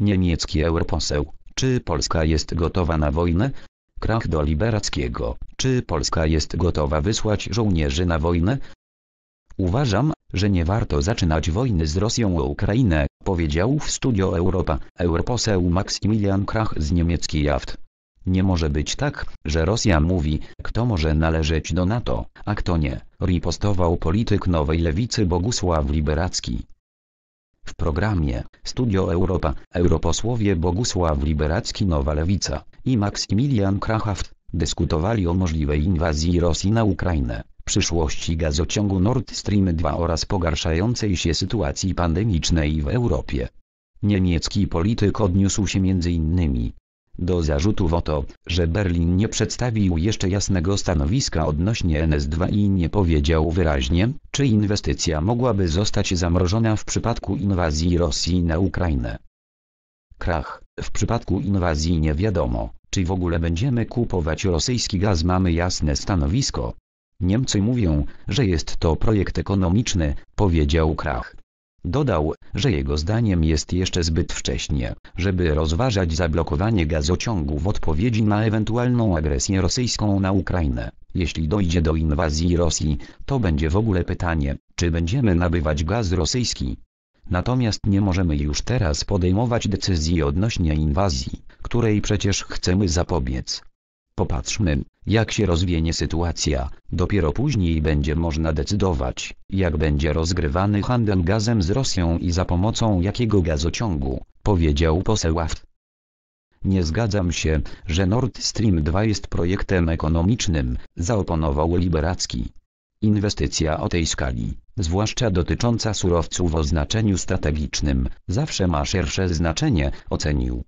Niemiecki europoseł, czy Polska jest gotowa na wojnę? Krach do Liberackiego, czy Polska jest gotowa wysłać żołnierzy na wojnę? Uważam, że nie warto zaczynać wojny z Rosją o Ukrainę, powiedział w Studio Europa europoseł Maksymilian Krach z niemiecki Jaft. Nie może być tak, że Rosja mówi, kto może należeć do NATO, a kto nie, ripostował polityk Nowej Lewicy Bogusław Liberacki. W programie Studio Europa europosłowie Bogusław Liberacki Nowa Lewica i Maksymilian Krachaft dyskutowali o możliwej inwazji Rosji na Ukrainę, przyszłości gazociągu Nord Stream 2 oraz pogarszającej się sytuacji pandemicznej w Europie. Niemiecki polityk odniósł się m.in do zarzutów o to, że Berlin nie przedstawił jeszcze jasnego stanowiska odnośnie NS2 i nie powiedział wyraźnie, czy inwestycja mogłaby zostać zamrożona w przypadku inwazji Rosji na Ukrainę. Krach, w przypadku inwazji nie wiadomo, czy w ogóle będziemy kupować rosyjski gaz mamy jasne stanowisko. Niemcy mówią, że jest to projekt ekonomiczny, powiedział Krach. Dodał, że jego zdaniem jest jeszcze zbyt wcześnie, żeby rozważać zablokowanie gazociągu w odpowiedzi na ewentualną agresję rosyjską na Ukrainę. Jeśli dojdzie do inwazji Rosji, to będzie w ogóle pytanie, czy będziemy nabywać gaz rosyjski. Natomiast nie możemy już teraz podejmować decyzji odnośnie inwazji, której przecież chcemy zapobiec. Popatrzmy, jak się rozwinie sytuacja, dopiero później będzie można decydować, jak będzie rozgrywany handel gazem z Rosją i za pomocą jakiego gazociągu, powiedział poseł Aft. Nie zgadzam się, że Nord Stream 2 jest projektem ekonomicznym, zaoponował Liberacki. Inwestycja o tej skali, zwłaszcza dotycząca surowców o znaczeniu strategicznym, zawsze ma szersze znaczenie, ocenił.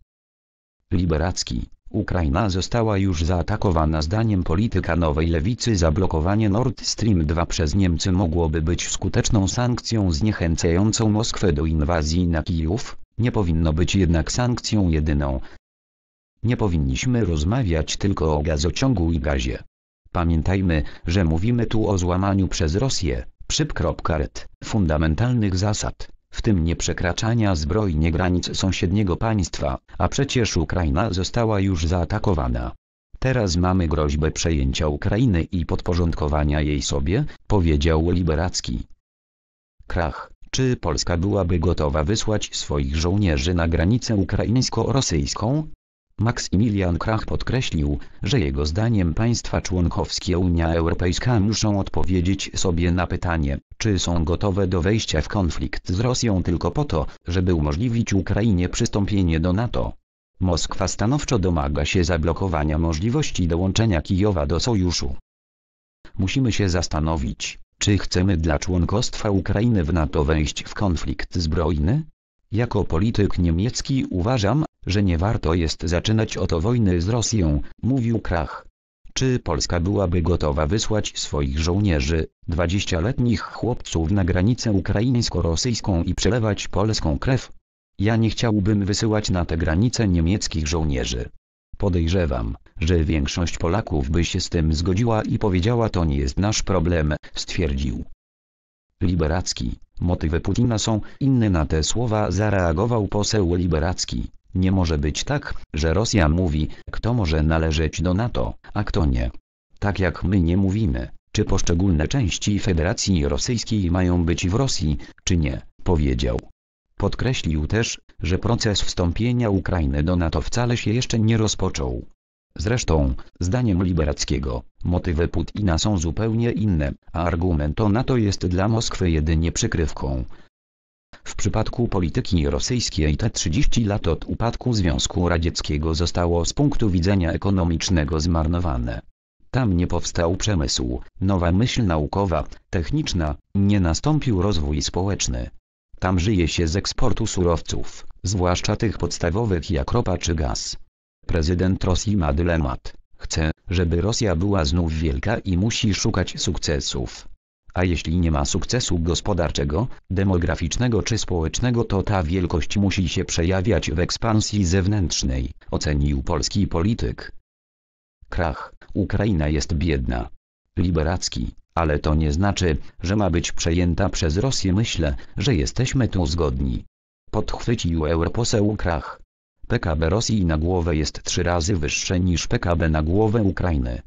Liberacki Ukraina została już zaatakowana zdaniem polityka nowej lewicy zablokowanie Nord Stream 2 przez Niemcy mogłoby być skuteczną sankcją zniechęcającą Moskwę do inwazji na Kijów, nie powinno być jednak sankcją jedyną. Nie powinniśmy rozmawiać tylko o gazociągu i gazie. Pamiętajmy, że mówimy tu o złamaniu przez Rosję, szyb.ret, fundamentalnych zasad w tym nie przekraczania zbrojnie granic sąsiedniego państwa, a przecież Ukraina została już zaatakowana. Teraz mamy groźbę przejęcia Ukrainy i podporządkowania jej sobie, powiedział Liberacki. Krach, czy Polska byłaby gotowa wysłać swoich żołnierzy na granicę ukraińsko-rosyjską? Maximilian Krach podkreślił, że jego zdaniem państwa członkowskie Unia Europejska muszą odpowiedzieć sobie na pytanie, czy są gotowe do wejścia w konflikt z Rosją tylko po to, żeby umożliwić Ukrainie przystąpienie do NATO. Moskwa stanowczo domaga się zablokowania możliwości dołączenia Kijowa do sojuszu. Musimy się zastanowić, czy chcemy dla członkostwa Ukrainy w NATO wejść w konflikt zbrojny? Jako polityk niemiecki uważam, że nie warto jest zaczynać oto wojny z Rosją, mówił Krach. Czy Polska byłaby gotowa wysłać swoich żołnierzy, dwadzieścioletnich chłopców na granicę ukraińsko-rosyjską i przelewać polską krew? Ja nie chciałbym wysyłać na te granice niemieckich żołnierzy. Podejrzewam, że większość Polaków by się z tym zgodziła i powiedziała to nie jest nasz problem, stwierdził. Liberacki, motywy Putina są inne na te słowa zareagował poseł Liberacki. Nie może być tak, że Rosja mówi, kto może należeć do NATO, a kto nie. Tak jak my nie mówimy, czy poszczególne części Federacji Rosyjskiej mają być w Rosji, czy nie, powiedział. Podkreślił też, że proces wstąpienia Ukrainy do NATO wcale się jeszcze nie rozpoczął. Zresztą, zdaniem Liberackiego, motywy Putina są zupełnie inne, a argument o NATO jest dla Moskwy jedynie przykrywką, w przypadku polityki rosyjskiej te 30 lat od upadku Związku Radzieckiego zostało z punktu widzenia ekonomicznego zmarnowane. Tam nie powstał przemysł, nowa myśl naukowa, techniczna, nie nastąpił rozwój społeczny. Tam żyje się z eksportu surowców, zwłaszcza tych podstawowych jak ropa czy gaz. Prezydent Rosji ma dylemat. Chce, żeby Rosja była znów wielka i musi szukać sukcesów a jeśli nie ma sukcesu gospodarczego, demograficznego czy społecznego to ta wielkość musi się przejawiać w ekspansji zewnętrznej, ocenił polski polityk. Krach, Ukraina jest biedna. Liberacki, ale to nie znaczy, że ma być przejęta przez Rosję myślę, że jesteśmy tu zgodni. Podchwycił europoseł Krach. PKB Rosji na głowę jest trzy razy wyższe niż PKB na głowę Ukrainy.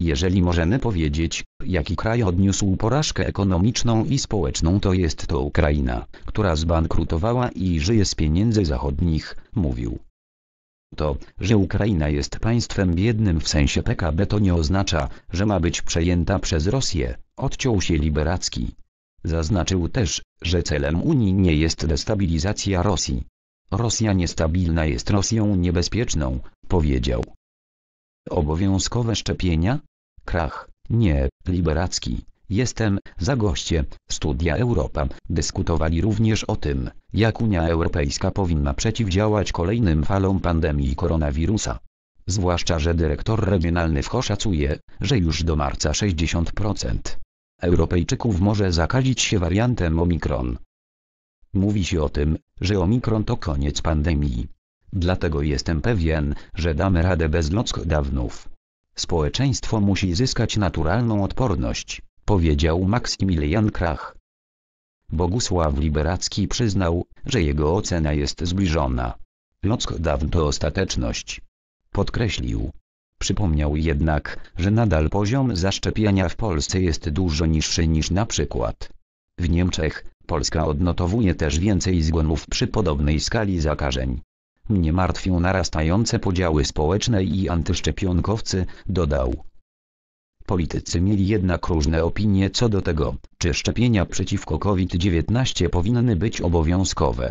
Jeżeli możemy powiedzieć, jaki kraj odniósł porażkę ekonomiczną i społeczną to jest to Ukraina, która zbankrutowała i żyje z pieniędzy zachodnich, mówił. To, że Ukraina jest państwem biednym w sensie PKB to nie oznacza, że ma być przejęta przez Rosję, odciął się Liberacki. Zaznaczył też, że celem Unii nie jest destabilizacja Rosji. Rosja niestabilna jest Rosją niebezpieczną, powiedział. Obowiązkowe szczepienia? Krach. Nie, liberacki. Jestem, za goście, Studia Europa, dyskutowali również o tym, jak Unia Europejska powinna przeciwdziałać kolejnym falom pandemii koronawirusa. Zwłaszcza, że dyrektor regionalny WHO szacuje, że już do marca 60% Europejczyków może zakazić się wariantem Omikron. Mówi się o tym, że Omikron to koniec pandemii, Dlatego jestem pewien, że damy radę bez lockdownów. Społeczeństwo musi zyskać naturalną odporność, powiedział Maksymilian Krach. Bogusław Liberacki przyznał, że jego ocena jest zbliżona. Lockdown to ostateczność. Podkreślił. Przypomniał jednak, że nadal poziom zaszczepienia w Polsce jest dużo niższy niż na przykład w Niemczech, Polska odnotowuje też więcej zgonów przy podobnej skali zakażeń. Mnie martwią narastające podziały społeczne i antyszczepionkowcy, dodał. Politycy mieli jednak różne opinie co do tego, czy szczepienia przeciwko COVID-19 powinny być obowiązkowe.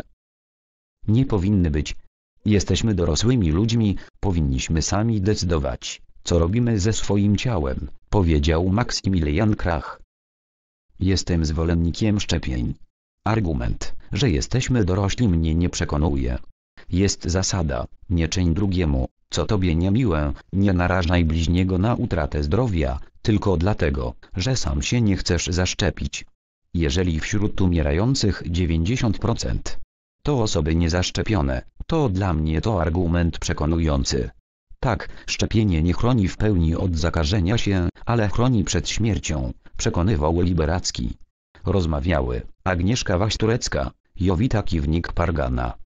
Nie powinny być. Jesteśmy dorosłymi ludźmi, powinniśmy sami decydować, co robimy ze swoim ciałem, powiedział Maksymilian Krach. Jestem zwolennikiem szczepień. Argument, że jesteśmy dorośli mnie nie przekonuje jest zasada, nie czyń drugiemu, co tobie niemiłe, nie narażaj bliźniego na utratę zdrowia, tylko dlatego, że sam się nie chcesz zaszczepić. Jeżeli wśród umierających 90% to osoby niezaszczepione, to dla mnie to argument przekonujący. Tak, szczepienie nie chroni w pełni od zakażenia się, ale chroni przed śmiercią, przekonywał Liberacki. Rozmawiały Agnieszka Waś-Turecka, Jowita Kiwnik-Pargana,